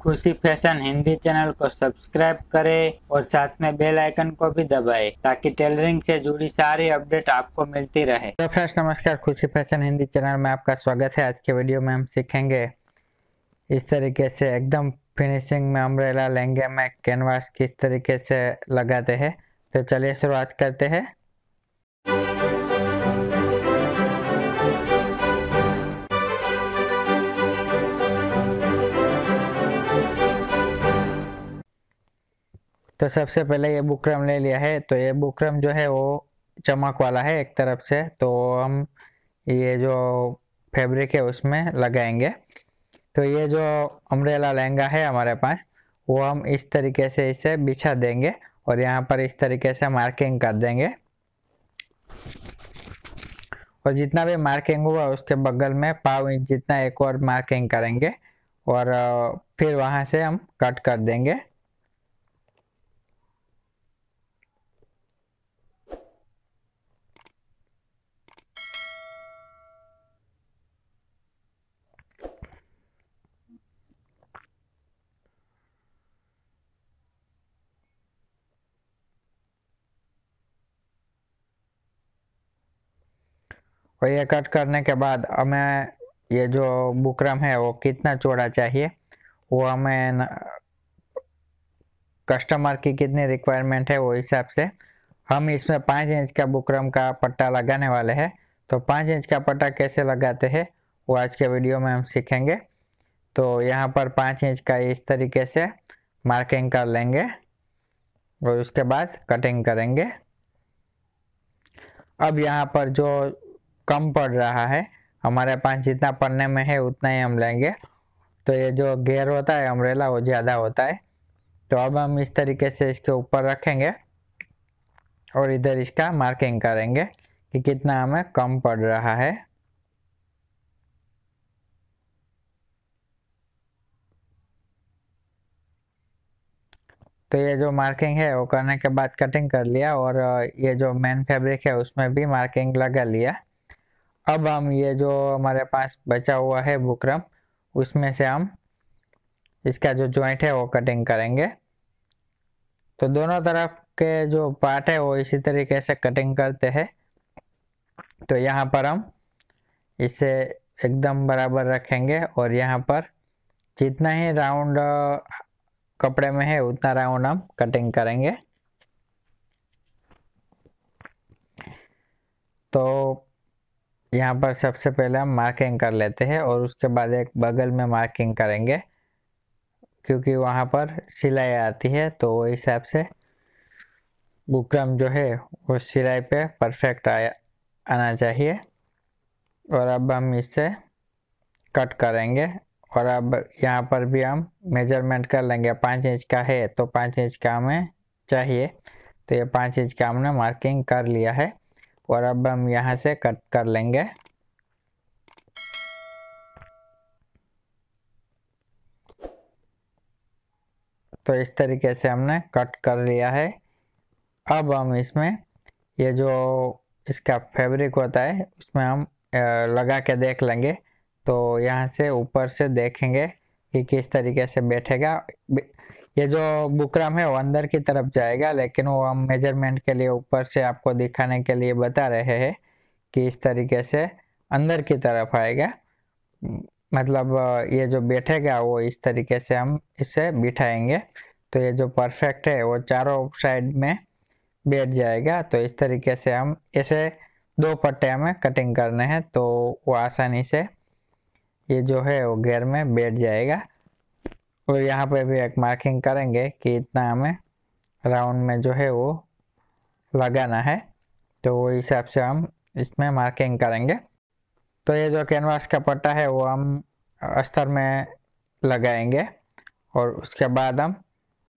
खुशी fashion Hindi channel को subscribe करें और साथ में बेल आइकन को भी दबाएं ताकि टेलरिंग से जुड़ी सारी अपडेट आपको मिलती रहे तो फ्रेंड्स नमस्कार खुशी फैशन हिंदी चैनल में आपका स्वागत है आज के वीडियो में हम सीखेंगे इस तरीके से एकदम फिनिशिंग में अम्ब्रेला लहंगे में कैनवास किस तरीके से लगाते हैं तो चलिए शुरुआत करते हैं तो सबसे पहले ये बुकरम ले लिया है तो ये बुकरम जो है वो चमक वाला है एक तरफ से तो हम ये जो फैब्रिक है उसमें लगाएंगे तो ये जो अम्ब्रेला लहंगा है हमारे पास वो हम इस तरीके से इसे बिछा देंगे और यहाँ पर इस तरीके से मार्किंग कर देंगे और जितना भी मार्किंग हुआ उसके बगल में पाव इंच जितना एक और मार्किंग करेंगे और फिर वहाँ से हम कट कर देंगे और ये कट करने के बाद हमें ये जो बुकरम है वो कितना चौड़ा चाहिए वो हमें न... कस्टमर की कितनी रिक्वायरमेंट है वो हिसाब से हम इसमें पाँच इंच का बुकरम का पट्टा लगाने वाले हैं तो पाँच इंच का पट्टा कैसे लगाते हैं वो आज के वीडियो में हम सीखेंगे तो यहाँ पर पाँच इंच का इस तरीके से मार्किंग कर लेंगे और उसके बाद कटिंग करेंगे अब यहाँ पर जो कम पड़ रहा है हमारे पास जितना पढ़ने में है उतना ही हम लेंगे तो ये जो गेयर होता है अम्ब्रेला वो ज़्यादा होता है तो अब हम इस तरीके से इसके ऊपर रखेंगे और इधर इसका मार्किंग करेंगे कि कितना हमें कम पड़ रहा है तो ये जो मार्किंग है वो करने के बाद कटिंग कर लिया और ये जो मेन फैब्रिक है उसमें भी मार्किंग लगा लिया अब हम ये जो हमारे पास बचा हुआ है बुकरम उसमें से हम इसका जो जॉइंट है वो कटिंग करेंगे तो दोनों तरफ के जो पार्ट है वो इसी तरीके से कटिंग करते हैं तो यहाँ पर हम इसे एकदम बराबर रखेंगे और यहाँ पर जितना ही राउंड कपड़े में है उतना राउंड हम कटिंग करेंगे तो यहाँ पर सबसे पहले हम मार्किंग कर लेते हैं और उसके बाद एक बगल में मार्किंग करेंगे क्योंकि वहाँ पर सिलाई आती है तो वो हिसाब से बुकरम जो है वो सिलाई पे परफेक्ट आया आना चाहिए और अब हम इससे कट करेंगे और अब यहाँ पर भी हम मेजरमेंट कर लेंगे पाँच इंच का है तो पाँच इंच का हमें चाहिए तो ये पाँच इंच का हमने मार्किंग कर लिया है और अब हम यहाँ से कट कर लेंगे तो इस तरीके से हमने कट कर लिया है अब हम इसमें ये जो इसका फैब्रिक होता है उसमें हम लगा के देख लेंगे तो यहाँ से ऊपर से देखेंगे कि किस तरीके से बैठेगा ये जो बुकरम है वो अंदर की तरफ जाएगा लेकिन वो हम मेजरमेंट के लिए ऊपर से आपको दिखाने के लिए बता रहे हैं कि इस तरीके से अंदर की तरफ आएगा मतलब ये जो बैठेगा वो इस तरीके से हम इसे बिठाएंगे तो ये जो परफेक्ट है वो चारों साइड में बैठ जाएगा तो इस तरीके से हम इसे दो पट्टे में कटिंग करने हैं तो वो आसानी से ये जो है वो घेर में बैठ जाएगा और तो यहाँ पे भी एक मार्किंग करेंगे कि इतना हमें राउंड में जो है वो लगाना है तो वो हिसाब से हम इसमें मार्किंग करेंगे तो ये जो कैनवास का पट्टा है वो हम अस्तर में लगाएंगे और उसके बाद हम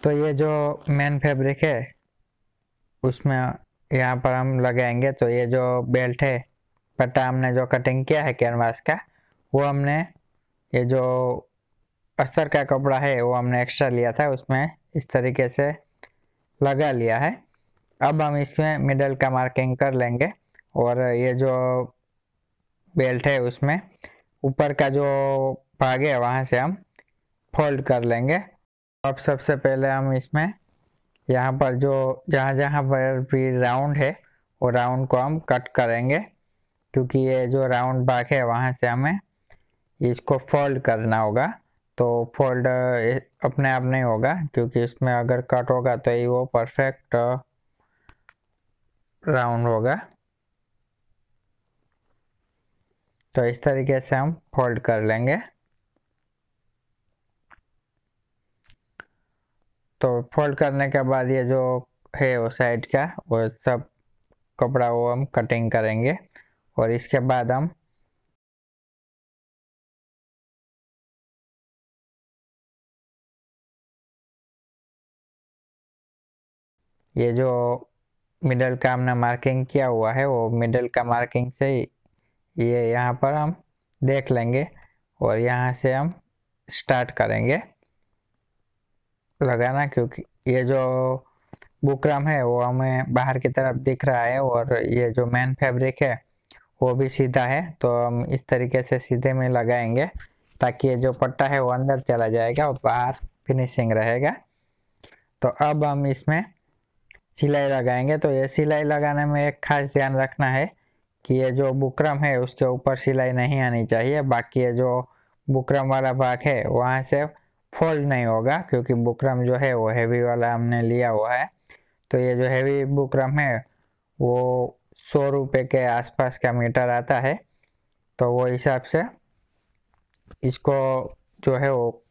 तो ये जो मेन फैब्रिक है उसमें यहाँ पर हम लगाएंगे तो ये जो बेल्ट है पट्टा हमने जो कटिंग किया है कैनवास का वो हमने ये जो अस्तर का कपड़ा है वो हमने एक्स्ट्रा लिया था उसमें इस तरीके से लगा लिया है अब हम इसमें मिडल का मार्किंग कर लेंगे और ये जो बेल्ट है उसमें ऊपर का जो भाग है वहाँ से हम फोल्ड कर लेंगे अब सबसे पहले हम इसमें यहाँ पर जो जहाँ जहाँ पर भी राउंड है वो राउंड को हम कट करेंगे क्योंकि ये जो राउंड भाग है वहाँ से हमें इसको फोल्ड करना होगा तो फोल्ड अपने आप नहीं होगा क्योंकि इसमें अगर कट होगा तो ही वो परफेक्ट राउंड uh, होगा तो इस तरीके से हम फोल्ड कर लेंगे तो फोल्ड करने के बाद ये जो है वो साइड का वो सब कपड़ा वो हम कटिंग करेंगे और इसके बाद हम ये जो मिडल का हमने मार्किंग किया हुआ है वो मिडल का मार्किंग से ही ये यहाँ पर हम देख लेंगे और यहाँ से हम स्टार्ट करेंगे लगाना क्योंकि ये जो बुकरम है वो हमें बाहर की तरफ दिख रहा है और ये जो मेन फैब्रिक है वो भी सीधा है तो हम इस तरीके से सीधे में लगाएंगे ताकि ये जो पट्टा है वो अंदर चला जाएगा और बाहर फिनिशिंग रहेगा तो अब हम इसमें सिलाई लगाएंगे तो ये सिलाई लगाने में एक खास ध्यान रखना है कि ये जो बुकरम है उसके ऊपर सिलाई नहीं आनी चाहिए बाकी ये जो बुकरम वाला भाग है वहाँ से फोल्ड नहीं होगा क्योंकि बुकरम जो है वो हैवी वाला हमने लिया हुआ है तो ये जो हैवी बुकरम है वो सौ रुपये के आसपास का मीटर आता है तो वो हिसाब से इसको जो है वो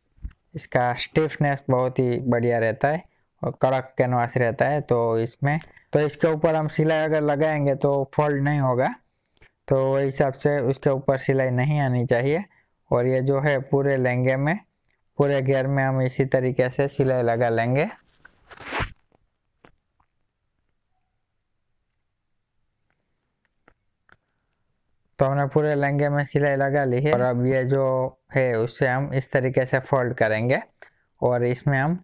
इसका स्टिफनेस बहुत ही बढ़िया रहता है कड़क कैनवास रहता है तो इसमें तो इसके ऊपर हम सिलाई अगर लगाएंगे तो फोल्ड नहीं होगा तो वही हिसाब से उसके ऊपर सिलाई नहीं आनी चाहिए और ये जो है पूरे लहंगे में पूरे गेयर में हम इसी तरीके से सिलाई लगा लेंगे तो हमने पूरे लहंगे में सिलाई लगा ली है और अब ये जो है उससे हम इस तरीके से फोल्ड करेंगे और इसमें हम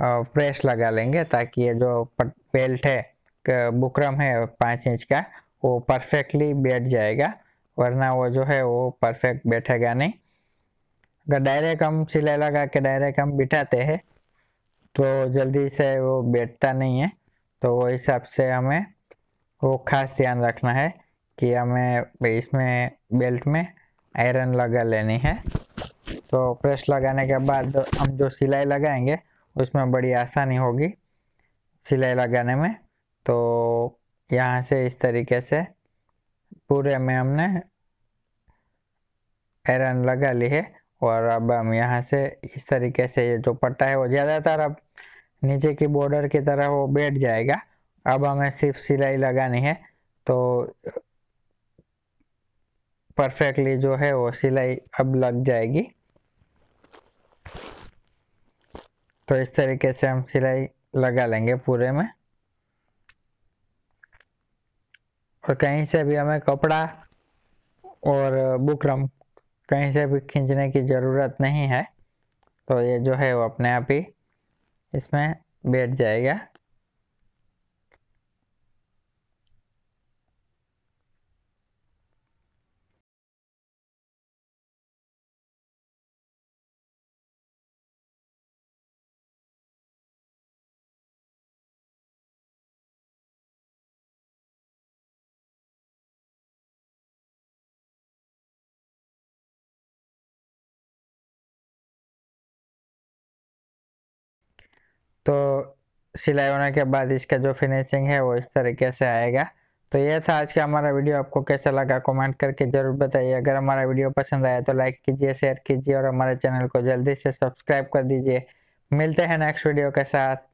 प्रेस लगा लेंगे ताकि ये जो बेल्ट है बुकरम है पाँच इंच का वो परफेक्टली बैठ जाएगा वरना वो जो है वो परफेक्ट बैठेगा नहीं अगर डायरेक्ट हम सिलाई लगा के डायरेक्ट हम बिठाते हैं तो जल्दी से वो बैठता नहीं है तो वो हिसाब से हमें वो खास ध्यान रखना है कि हमें इसमें बेल्ट में आयरन लगा लेनी है तो प्रेस लगाने के बाद हम जो सिलाई लगाएंगे उसमें बड़ी आसानी होगी सिलाई लगाने में तो यहाँ से इस तरीके से पूरे में हमने एरन लगा ली है और अब हम यहाँ से इस तरीके से ये जो पट्टा है वो ज़्यादातर अब नीचे की बॉर्डर की तरह वो बैठ जाएगा अब हमें सिर्फ सिलाई लगानी है तो परफेक्टली जो है वो सिलाई अब लग जाएगी तो इस तरीके से हम सिलाई लगा लेंगे पूरे में और कहीं से भी हमें कपड़ा और बुकरम कहीं से भी खींचने की ज़रूरत नहीं है तो ये जो है वो अपने आप ही इसमें बैठ जाएगा तो सिलाई होने के बाद इसका जो फिनिशिंग है वो इस तरीके से आएगा तो यह था आज का हमारा वीडियो आपको कैसा लगा कमेंट करके ज़रूर बताइए अगर हमारा वीडियो पसंद आया तो लाइक कीजिए शेयर कीजिए और हमारे चैनल को जल्दी से सब्सक्राइब कर दीजिए मिलते हैं नेक्स्ट वीडियो के साथ